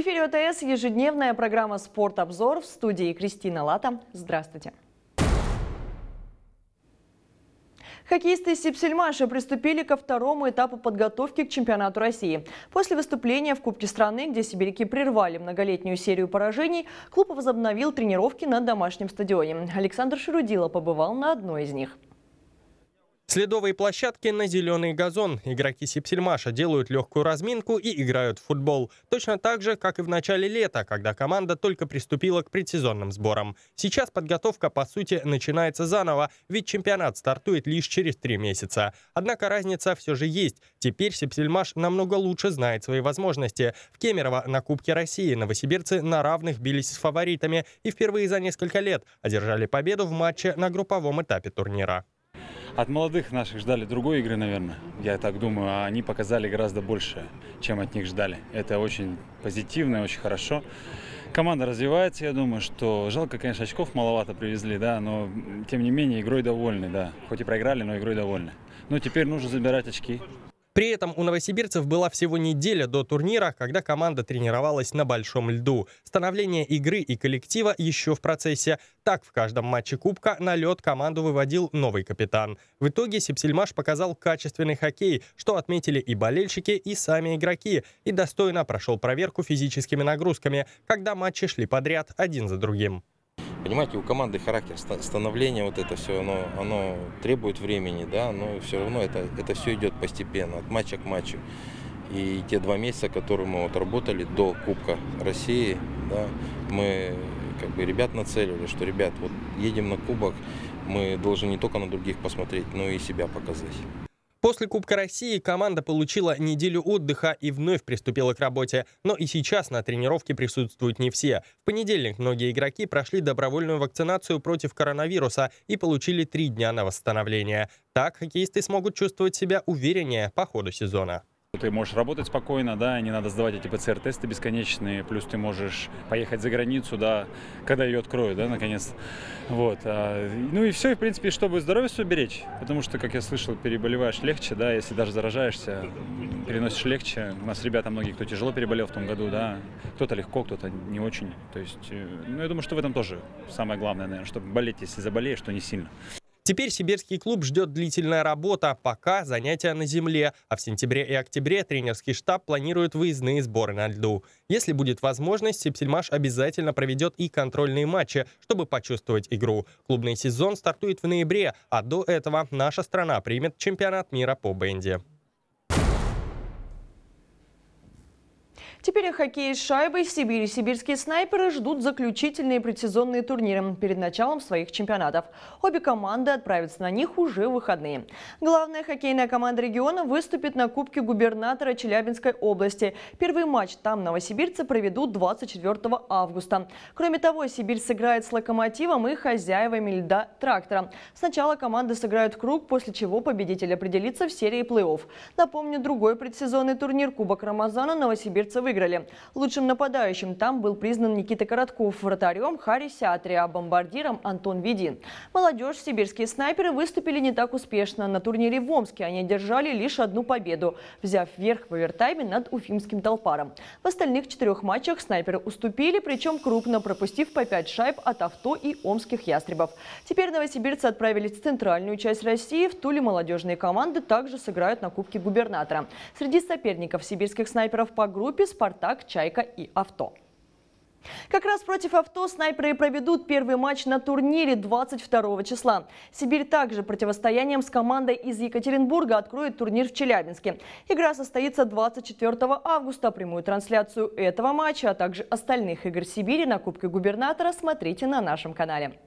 В эфире ОТС ежедневная программа «Спорт-обзор» в студии Кристина Лата. Здравствуйте. Хоккеисты Сипсельмаша приступили ко второму этапу подготовки к чемпионату России. После выступления в Кубке страны, где сибиряки прервали многолетнюю серию поражений, клуб возобновил тренировки на домашнем стадионе. Александр Шерудило побывал на одной из них. Следовые площадки на зеленый газон. Игроки Сипсельмаша делают легкую разминку и играют в футбол. Точно так же, как и в начале лета, когда команда только приступила к предсезонным сборам. Сейчас подготовка, по сути, начинается заново, ведь чемпионат стартует лишь через три месяца. Однако разница все же есть. Теперь Сипсельмаш намного лучше знает свои возможности. В Кемерово на Кубке России новосибирцы на равных бились с фаворитами и впервые за несколько лет одержали победу в матче на групповом этапе турнира. От молодых наших ждали другой игры, наверное, я так думаю, а они показали гораздо больше, чем от них ждали. Это очень позитивно, очень хорошо. Команда развивается, я думаю, что жалко, конечно, очков маловато привезли, да, но тем не менее игрой довольны, да. Хоть и проиграли, но игрой довольны. Но ну, теперь нужно забирать очки. При этом у новосибирцев была всего неделя до турнира, когда команда тренировалась на большом льду. Становление игры и коллектива еще в процессе. Так, в каждом матче Кубка на лед команду выводил новый капитан. В итоге Сипсельмаш показал качественный хоккей, что отметили и болельщики, и сами игроки, и достойно прошел проверку физическими нагрузками, когда матчи шли подряд один за другим. Понимаете, у команды характер становления, вот это все, оно, оно требует времени, да, но все равно это, это все идет постепенно, от матча к матчу. И те два месяца, которые мы вот работали до Кубка России, да, мы как бы ребят нацеливали, что, ребят, вот едем на Кубок, мы должны не только на других посмотреть, но и себя показать. После Кубка России команда получила неделю отдыха и вновь приступила к работе. Но и сейчас на тренировке присутствуют не все. В понедельник многие игроки прошли добровольную вакцинацию против коронавируса и получили три дня на восстановление. Так хоккеисты смогут чувствовать себя увереннее по ходу сезона. Ты можешь работать спокойно, да, не надо сдавать эти ПЦР-тесты бесконечные, плюс ты можешь поехать за границу, да, когда ее откроют, да, наконец. Вот. А, ну и все, в принципе, чтобы здоровье свое беречь, потому что, как я слышал, переболеваешь легче, да, если даже заражаешься, переносишь легче. У нас ребята многие, кто тяжело переболел в том году, да, кто-то легко, кто-то не очень. То есть, э, ну я думаю, что в этом тоже самое главное, наверное, чтобы болеть, если заболеешь, то не сильно. Теперь сибирский клуб ждет длительная работа, пока занятия на земле, а в сентябре и октябре тренерский штаб планирует выездные сборы на льду. Если будет возможность, Септельмаш обязательно проведет и контрольные матчи, чтобы почувствовать игру. Клубный сезон стартует в ноябре, а до этого наша страна примет чемпионат мира по бенде. Теперь о хоккее с шайбой в Сибири. Сибирские снайперы ждут заключительные предсезонные турниры перед началом своих чемпионатов. Обе команды отправятся на них уже в выходные. Главная хоккейная команда региона выступит на Кубке губернатора Челябинской области. Первый матч там новосибирцы проведут 24 августа. Кроме того, Сибирь сыграет с «Локомотивом» и хозяевами льда «Трактора». Сначала команды сыграют круг, после чего победитель определится в серии плей-офф. Напомню, другой предсезонный турнир Кубок Рамазана новосибирцы выиграли выиграли. Лучшим нападающим там был признан Никита Коротков, вратарем Хари Сятри, а бомбардиром Антон Ведин. Молодежь, сибирские снайперы выступили не так успешно. На турнире в Омске они одержали лишь одну победу, взяв верх в овертайме над уфимским толпаром. В остальных четырех матчах снайперы уступили, причем крупно, пропустив по пять шайб от авто и омских ястребов. Теперь новосибирцы отправились в центральную часть России. В Туле молодежные команды также сыграют на Кубке губернатора. Среди соперников сибирских снайперов по группе – «Спартак», «Чайка» и «Авто». Как раз против авто снайперы проведут первый матч на турнире 22 числа. Сибирь также противостоянием с командой из Екатеринбурга откроет турнир в Челябинске. Игра состоится 24 августа. Прямую трансляцию этого матча, а также остальных игр Сибири на Кубке губернатора смотрите на нашем канале.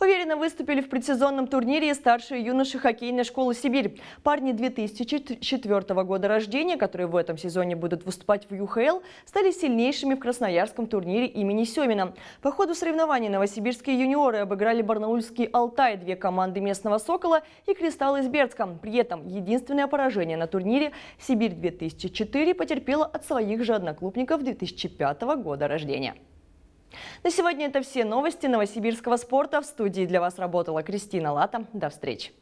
Уверенно выступили в предсезонном турнире старшие юноши хоккейной школы «Сибирь». Парни 2004 года рождения, которые в этом сезоне будут выступать в ЮХЛ, стали сильнейшими в красноярском турнире имени Семина. По ходу соревнований новосибирские юниоры обыграли барнаульский «Алтай», две команды местного «Сокола» и «Кристалл» из Бердска. При этом единственное поражение на турнире «Сибирь-2004» потерпела от своих же одноклубников 2005 года рождения. На сегодня это все новости новосибирского спорта. В студии для вас работала Кристина Лата. До встречи!